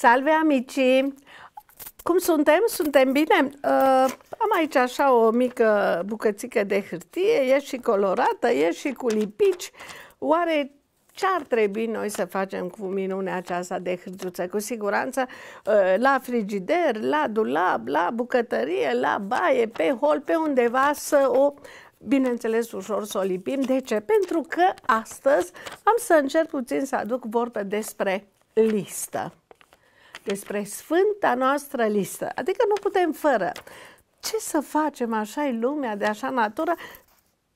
Salve amici! Cum suntem? Suntem bine? Uh, am aici așa o mică bucățică de hârtie, e și colorată, e și cu lipici. Oare ce ar trebui noi să facem cu minunea aceasta de hârtiuță? Cu siguranță uh, la frigider, la dulap, la bucătărie, la baie, pe hol, pe undeva să o bineînțeles, ușor să o lipim. De ce? Pentru că astăzi am să încerc puțin să aduc vorbă despre listă despre sfânta noastră listă. Adică nu putem fără. Ce să facem? Așa e lumea de așa natură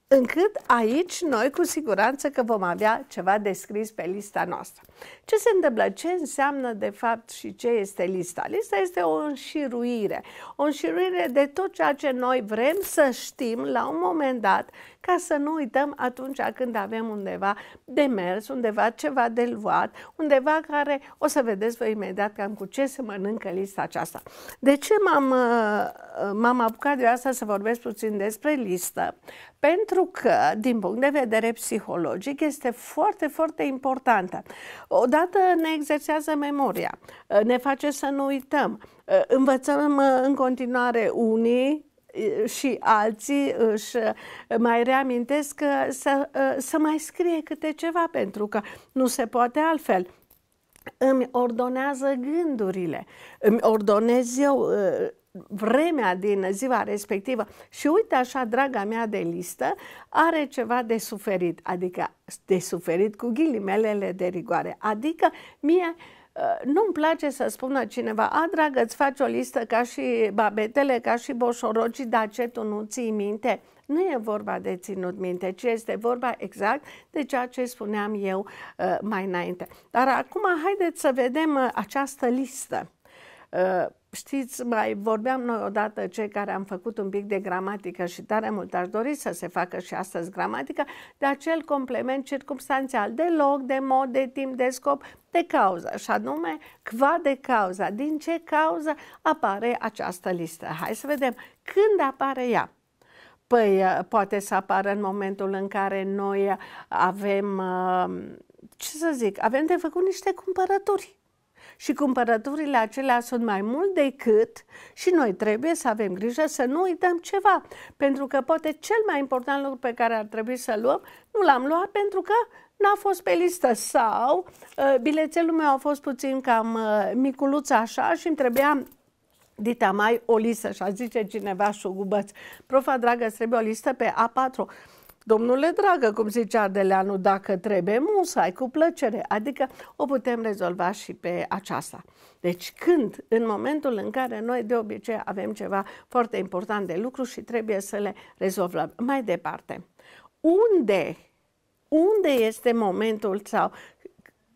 încât aici noi cu siguranță că vom avea ceva descris pe lista noastră. Ce se întâmplă? Ce înseamnă de fapt și ce este lista? Lista este o înșiruire, o înșiruire de tot ceea ce noi vrem să știm la un moment dat ca să nu uităm atunci când avem undeva de mers, undeva ceva de luat, undeva care o să vedeți voi imediat cam cu ce se mănâncă lista aceasta. De ce m-am, uh, m-am apucat de asta să vorbesc puțin despre listă? Pentru că, din punct de vedere psihologic, este foarte, foarte importantă. Odată ne exersează memoria, uh, ne face să nu uităm, uh, învățăm în continuare unii și alții își uh, mai reamintesc uh, să, uh, să mai scrie câte ceva, pentru că nu se poate altfel îmi ordonează gândurile, îmi ordonez eu vremea din ziua respectivă și uite așa, draga mea de listă, are ceva de suferit, adică de suferit cu ghilimelele de rigoare, adică mie uh, Uh, nu-mi place să spună cineva, a, dragă, îți faci o listă ca și babetele, ca și boșorocii, dar ce tu nu ții minte? Nu e vorba de ținut minte, ci este vorba exact de ceea ce spuneam eu uh, mai înainte. Dar acum haideți să vedem uh, această listă știți, mai vorbeam noi odată, cei care am făcut un pic de gramatică și tare mult aș dori să se facă și astăzi gramatică, de acel complement circumstanțial, de loc, de mod, de timp, de scop, de cauză, și anume qua de cauza. Din ce cauză apare această listă? Hai să vedem când apare ea. Păi uh, poate să apară în momentul în care noi avem, uh, ce să zic, avem de făcut niște cumpărături și cumpărăturile acelea sunt mai mult decât și noi trebuie să avem grijă să nu uităm ceva, pentru că poate cel mai important lucru pe care ar trebui să luăm, nu l-am luat pentru că n-a fost pe listă sau ă, bilețelul meu a fost puțin cam ă, miculuț așa și îmi trebuia Dita mai o listă și a zice cineva șugubăț. Profa dragă, îți trebuie o listă pe A4. Domnule dragă, cum zicea Ardeleanu, dacă trebuie, musai, cu plăcere. Adică o putem rezolva și pe aceasta. Deci când, în momentul în care noi de obicei avem ceva foarte important de lucru și trebuie să le rezolvăm. Mai departe, unde, unde este momentul sau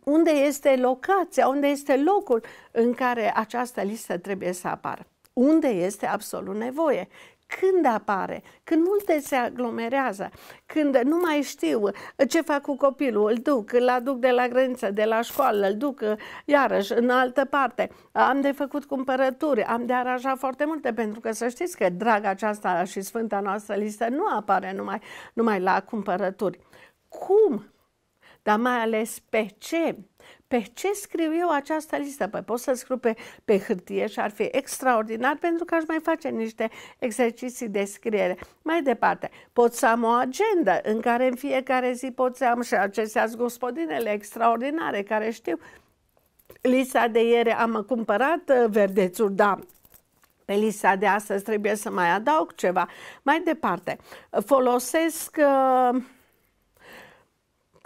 unde este locația, unde este locul în care această listă trebuie să apară? Unde este absolut nevoie? când apare, când multe se aglomerează, când nu mai știu ce fac cu copilul, îl duc, îl aduc de la grăniță, de la școală, îl duc iarăși în altă parte, am de făcut cumpărături, am de aranjat foarte multe, pentru că să știți că draga aceasta și sfânta noastră listă nu apare numai, numai la cumpărături. Cum? Dar mai ales pe ce? pe ce scriu eu această listă? Păi pot să scriu pe, pe hârtie și ar fi extraordinar pentru că aș mai face niște exerciții de scriere. Mai departe, pot să am o agendă în care în fiecare zi pot să am și acestea gospodinele extraordinare care știu lista de ieri am cumpărat uh, verdețuri, da, pe lista de astăzi trebuie să mai adaug ceva. Mai departe, folosesc uh,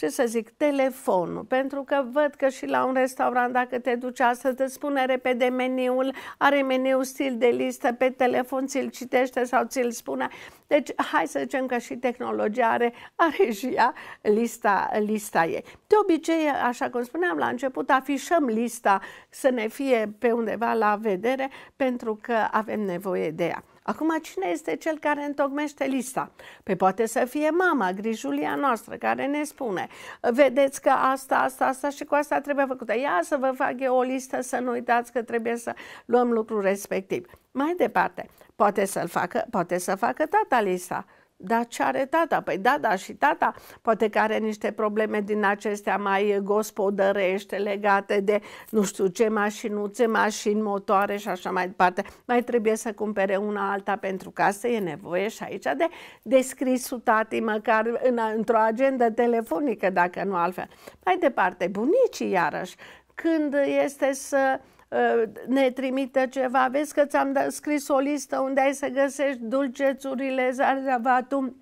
ce să zic, telefonul, pentru că văd că și la un restaurant, dacă te duci astăzi, îți spune repede meniul, are meniu stil de listă pe telefon, ți-l citește sau ți-l spune. Deci, hai să zicem că și tehnologia are, are și ea lista, lista ei. De obicei, așa cum spuneam la început, afișăm lista să ne fie pe undeva la vedere, pentru că avem nevoie de ea. Acum, cine este cel care întocmește lista? Pe păi poate să fie mama, grijulia noastră, care ne spune, vedeți că asta, asta, asta și cu asta trebuie făcută. Ia să vă fac eu o listă să nu uitați că trebuie să luăm lucrul respectiv. Mai departe, poate să-l facă, poate să facă tata lista dar ce are tata? Păi da, da, și tata poate că are niște probleme din acestea mai gospodărește legate de nu știu ce mașinuțe, mașini, motoare și așa mai departe. Mai trebuie să cumpere una alta pentru casă, e nevoie și aici de descrisul tati, măcar în, într-o agendă telefonică, dacă nu altfel. Mai departe, bunicii iarăși, când este să Uh, ne trimite ceva, vezi că ți-am scris o listă unde ai să găsești dulcețurile, zarzavatul,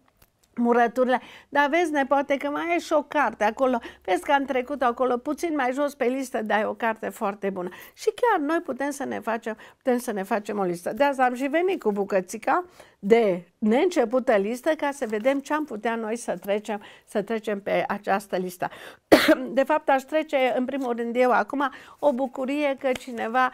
murăturile. Dar vezi, ne poate că mai e și o carte acolo. Vezi că am trecut acolo puțin mai jos pe listă, dar e o carte foarte bună. Și chiar noi putem să ne facem, putem să ne facem o listă. De asta am și venit cu bucățica de neîncepută listă ca să vedem ce am putea noi să trecem, să trecem pe această listă. de fapt aș trece în primul rând eu acum o bucurie că cineva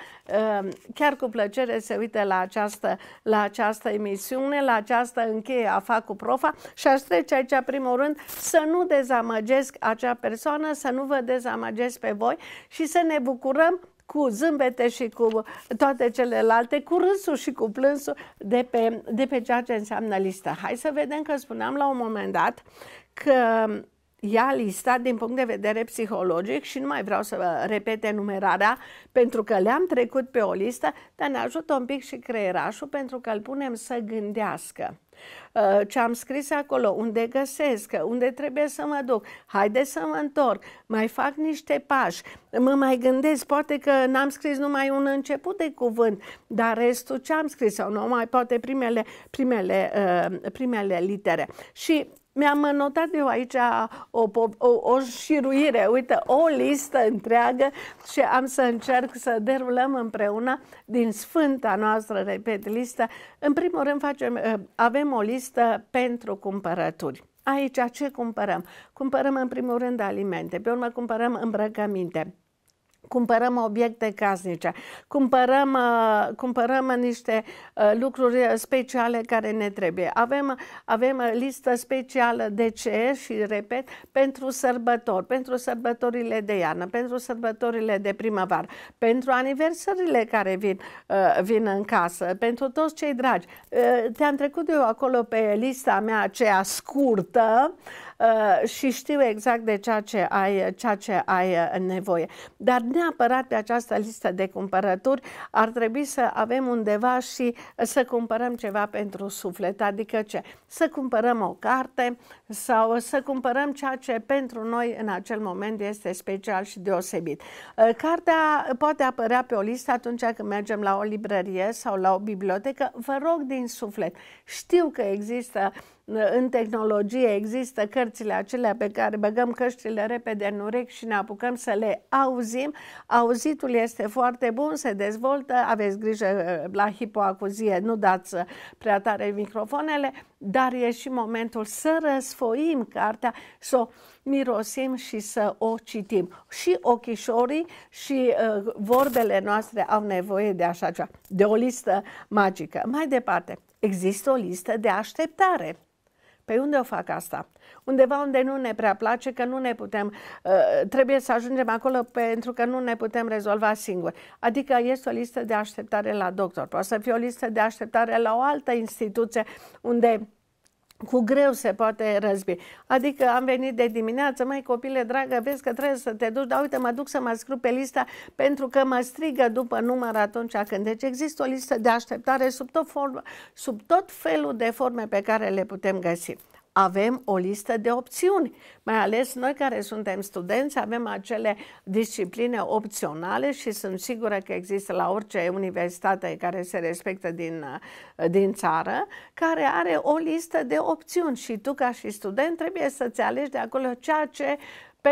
um, chiar cu plăcere se uită la această, la această emisiune, la această încheie a Fac cu Profa și aș trece aici primul rând să nu dezamăgesc acea persoană, să nu vă dezamăgesc pe voi și să ne bucurăm cu zâmbete și cu toate celelalte, cu râsul și cu plânsul de pe, de pe ceea ce înseamnă listă. Hai să vedem că spuneam la un moment dat că Ia listat din punct de vedere psihologic și nu mai vreau să repete numerarea pentru că le-am trecut pe o listă, dar ne ajută un pic și creierașul pentru că îl punem să gândească. Uh, ce am scris acolo, unde găsesc, unde trebuie să mă duc, haide să mă întorc, mai fac niște pași, mă mai gândesc, poate că n-am scris numai un început de cuvânt, dar restul ce am scris sau nu mai poate primele, primele, uh, primele litere. Și mi-am notat eu aici o, o, o șiruire, uite, o listă întreagă și am să încerc să derulăm împreună din sfânta noastră, repet, listă. În primul rând facem, eh, avem o listă pentru cumpărături. Aici ce cumpărăm? Cumpărăm în primul rând alimente, pe urmă cumpărăm îmbrăcăminte, cumpărăm obiecte casnice, cumpărăm, uh, cumpărăm niște uh, lucruri speciale care ne trebuie. Avem, avem listă specială de ce și, repet, pentru sărbători, pentru sărbătorile de iarnă, pentru sărbătorile de primăvară, pentru aniversările care vin, uh, vin în casă, pentru toți cei dragi. Te-am trecut eu acolo pe lista mea aceea scurtă, uh, și știu exact de ceea ce ai, ceea ce ai uh, nevoie. Dar neapărat pe această listă de cumpărături ar trebui să avem undeva și să cumpărăm ceva pentru suflet, adică ce? Să cumpărăm o carte sau să cumpărăm ceea ce pentru noi în acel moment este special și deosebit. Uh, cartea poate apărea pe o listă atunci când mergem la o librărie sau la o bibliotecă. Vă rog din suflet, știu că există în tehnologie există cărțile acelea pe care băgăm căștile repede în urechi și ne apucăm să le auzim. Auzitul este foarte bun, se dezvoltă, aveți grijă uh, la hipoacuzie, nu dați uh, prea tare microfoanele, dar e și momentul să răsfoim cartea, să o mirosim și să o citim. Și ochișorii și uh, vorbele noastre au nevoie de așa ceva, de o listă magică. Mai departe, există o listă de așteptare. Pe păi unde o fac asta? Undeva unde nu ne prea place, că nu ne putem, ă, trebuie să ajungem acolo pentru că nu ne putem rezolva singuri. Adică este o listă de așteptare la doctor, poate să fie o listă de așteptare la o altă instituție unde cu greu se poate răzbi. Adică am venit de dimineață, mai copile dragă, vezi că trebuie să te duci, dar uite, mă duc să mă scriu pe lista pentru că mă strigă după număr atunci când. Deci există o listă de așteptare sub tot, formă, sub tot felul de forme pe care le putem găsi avem o listă de opțiuni. Mai ales noi care suntem studenți avem acele discipline opționale și sunt sigură că există la orice universitate care se respectă din, uh, din țară, care are o listă de opțiuni și tu ca și student trebuie să-ți alegi de acolo ceea ce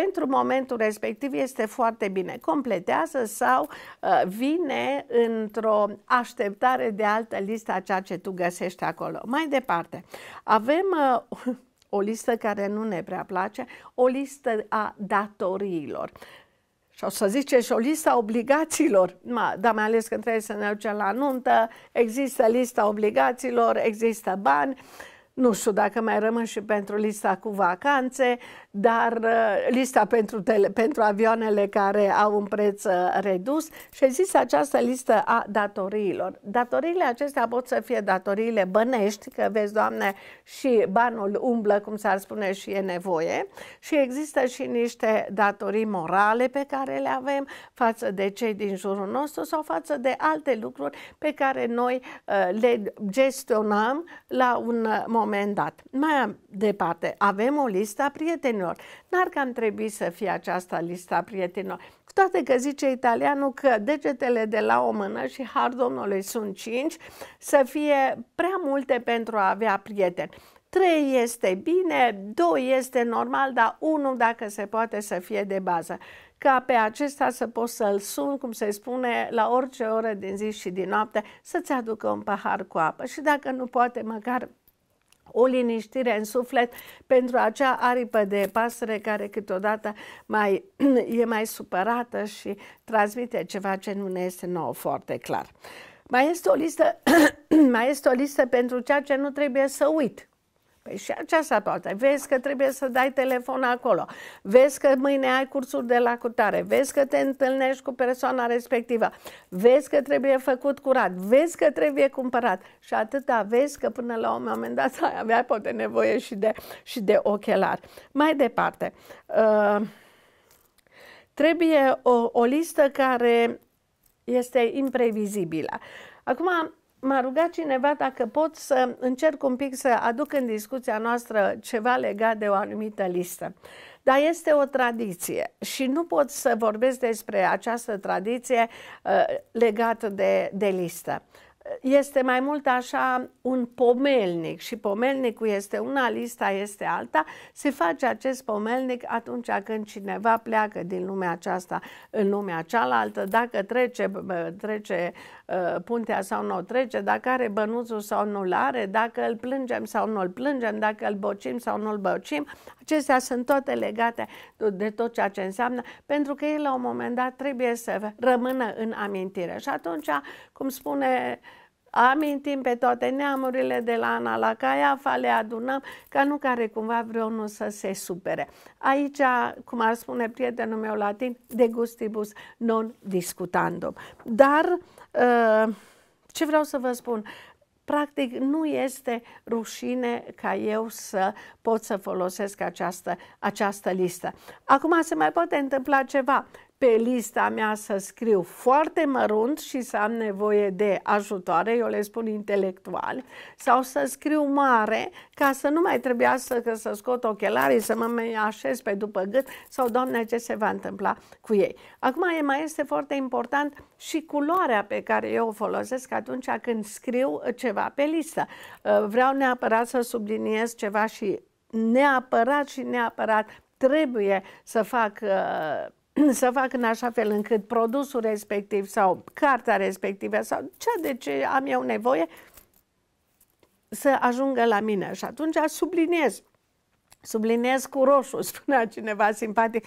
pentru momentul respectiv este foarte bine. Completează sau uh, vine într-o așteptare de altă listă a ceea ce tu găsești acolo. Mai departe, avem uh, o listă care nu ne prea place, o listă a datoriilor. Și o să zice și o a obligațiilor, Ma, dar mai ales când trebuie să ne ducem la nuntă, există lista obligațiilor, există bani, nu știu dacă mai rămân și pentru lista cu vacanțe, dar uh, lista pentru, tele, pentru avioanele care au un preț uh, redus și există această listă a datoriilor. Datoriile acestea pot să fie datoriile bănești, că vezi, Doamne, și banul umblă, cum s-ar spune, și e nevoie și există și niște datorii morale pe care le avem față de cei din jurul nostru sau față de alte lucruri pe care noi uh, le gestionăm la un moment dat. Mai departe, avem o listă a prietenilor prietenilor. N-ar cam trebui să fie aceasta lista prietenilor. Cu toate că zice italianul că degetele de la o mână și har domnului sunt cinci, să fie prea multe pentru a avea prieteni. 3 este bine, 2 este normal, dar 1 dacă se poate să fie de bază. Ca pe acesta să poți să-l sun, cum se spune, la orice oră din zi și din noapte, să-ți aducă un pahar cu apă și dacă nu poate, măcar o liniștire în suflet pentru acea aripă de pasăre care câteodată mai, e mai supărată și transmite ceva ce nu ne este nou, foarte clar. Mai este o listă, mai este o listă pentru ceea ce nu trebuie să uit. Păi și aceasta poate. Vezi că trebuie să dai telefon acolo. Vezi că mâine ai cursuri de la cutare. Vezi că te întâlnești cu persoana respectivă. Vezi că trebuie făcut curat. Vezi că trebuie cumpărat. Și atâta vezi că până la un moment dat ai avea poate nevoie și de, și de ochelari. Mai departe. Uh, trebuie o, o listă care este imprevizibilă. Acum, m-a rugat cineva dacă pot să încerc un pic să aduc în discuția noastră ceva legat de o anumită listă. Dar este o tradiție și nu pot să vorbesc despre această tradiție uh, legată de, de listă este mai mult așa un pomelnic și pomelnicul este una, lista este alta, se face acest pomelnic atunci când cineva pleacă din lumea aceasta în lumea cealaltă, dacă trece, trece ă, puntea sau nu o trece, dacă are bănuțul sau nu-l are, dacă îl plângem sau nu îl plângem, dacă îl bocim sau nu îl bocim, acestea sunt toate legate de tot ceea ce înseamnă, pentru că el la un moment dat trebuie să rămână în amintire. Și atunci, cum spune Amintim pe toate neamurile de la Ana la Caiafa, le adunăm, ca nu care cumva vreunul să se supere. Aici, cum ar spune prietenul meu latin, de gustibus non discutandum. Dar, uh, ce vreau să vă spun, practic nu este rușine ca eu să pot să folosesc această, această listă. Acum se mai poate întâmpla ceva pe lista mea să scriu foarte mărunt și să am nevoie de ajutoare, eu le spun intelectual, sau să scriu mare ca să nu mai trebuia să, să scot ochelarii, să mă mai așez pe după gât sau, Doamne, ce se va întâmpla cu ei. Acum mai este foarte important și culoarea pe care eu o folosesc atunci când scriu ceva pe listă. Uh, vreau neapărat să subliniez ceva și neapărat și neapărat trebuie să fac uh, să fac în așa fel încât produsul respectiv sau cartea respectivă sau ceea de ce am eu nevoie să ajungă la mine. Și atunci subliniez. Subliniez cu roșu, spunea cineva simpatic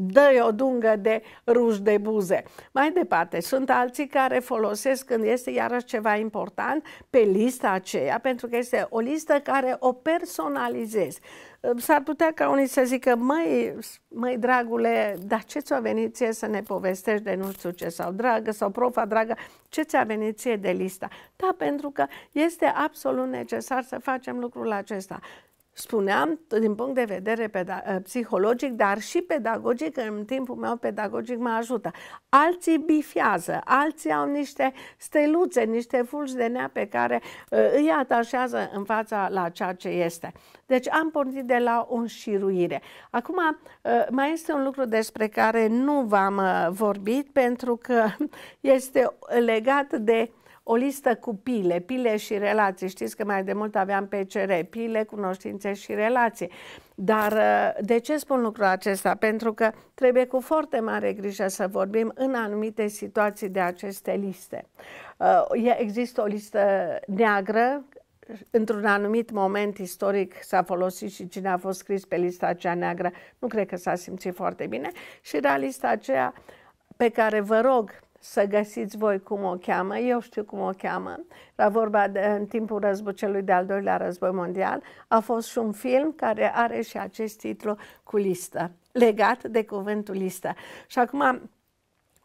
dă o dungă de ruj de buze. Mai departe, sunt alții care folosesc când este iarăși ceva important pe lista aceea, pentru că este o listă care o personalizez. S-ar putea ca unii să zică, măi, măi dragule, dar ce ți-a venit ție să ne povestești de nu știu ce, sau dragă, sau profa dragă, ce ți-a venit ție de lista? Da, pentru că este absolut necesar să facem lucrul acesta spuneam, din punct de vedere eh, psihologic, dar și pedagogic, în timpul meu pedagogic mă ajută. Alții bifiază, alții au niște steluțe, niște fulgi de nea pe care uh, îi atașează în fața la ceea ce este. Deci am pornit de la o înșiruire. Acum, uh, mai este un lucru despre care nu v-am uh, vorbit pentru că este legat de o listă cu pile, pile și relații. Știți că mai de mult aveam PCR, pile, cunoștințe și relații. Dar uh, de ce spun lucrul acesta? Pentru că trebuie cu foarte mare grijă să vorbim în anumite situații de aceste liste. Uh, există o listă neagră, într-un anumit moment istoric s-a folosit și cine a fost scris pe lista aceea neagră, nu cred că s-a simțit foarte bine. Și era lista aceea pe care vă rog să găsiți voi cum o cheamă, eu știu cum o cheamă, la vorba de, în timpul celui de-al doilea război mondial, a fost și un film care are și acest titlu cu listă, legat de cuvântul listă. Și acum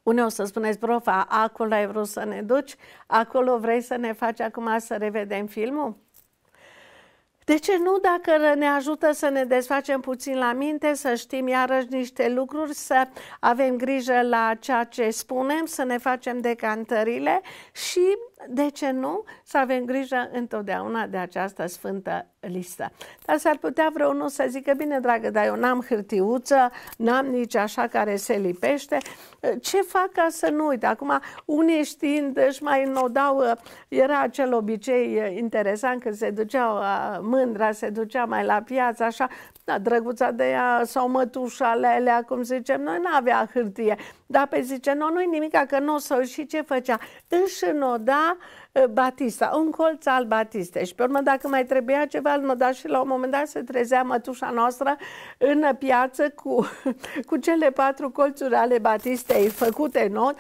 uneori o să spuneți, profa, acolo ai vrut să ne duci, acolo vrei să ne faci acum să revedem filmul? De ce nu dacă ne ajută să ne desfacem puțin la minte, să știm iarăși niște lucruri, să avem grijă la ceea ce spunem, să ne facem decantările și de ce nu, să avem grijă întotdeauna de această sfântă listă. Dar s-ar putea vreunul să zică, bine dragă, dar eu n-am hârtiuță, n-am nici așa care se lipește, ce fac ca să nu uit? Acum, unii știind își mai înodau, era acel obicei eh, interesant că se duceau mândra, se ducea mai la piață, așa, da, drăguța de ea sau mătușa alea, cum zicem, noi nu avea hârtie. Dar pe zice, nu, nu-i nimica, că nu o să și ce făcea. Își înoda Batista, un colț al Batistei. Și pe urmă, dacă mai trebuia ceva, îl da și la un moment dat se trezea mătușa noastră în piață cu, cu cele patru colțuri ale Batistei făcute not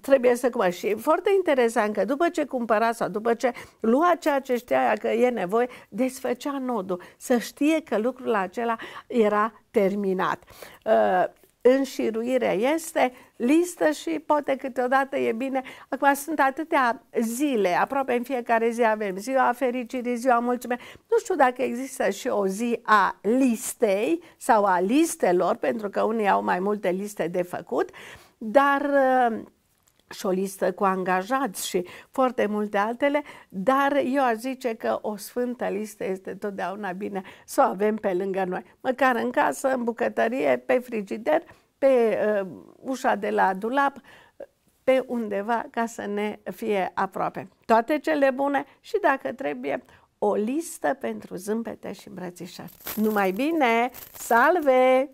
trebuie să cumpăr. Și e foarte interesant că după ce cumpăra sau după ce lua ceea ce știa că e nevoie, desfăcea nodul. Să știe că lucrul acela era terminat. Uh, înșiruirea este listă și poate câteodată e bine. Acum sunt atâtea zile, aproape în fiecare zi avem ziua fericirii, ziua mulțumesc. Nu știu dacă există și o zi a listei sau a listelor, pentru că unii au mai multe liste de făcut, dar uh, și o listă cu angajați și foarte multe altele, dar eu aș zice că o sfântă listă este totdeauna bine să o avem pe lângă noi, măcar în casă, în bucătărie, pe frigider, pe uh, ușa de la dulap, pe undeva ca să ne fie aproape. Toate cele bune și dacă trebuie o listă pentru zâmbete și îmbrățișări. Numai bine! Salve!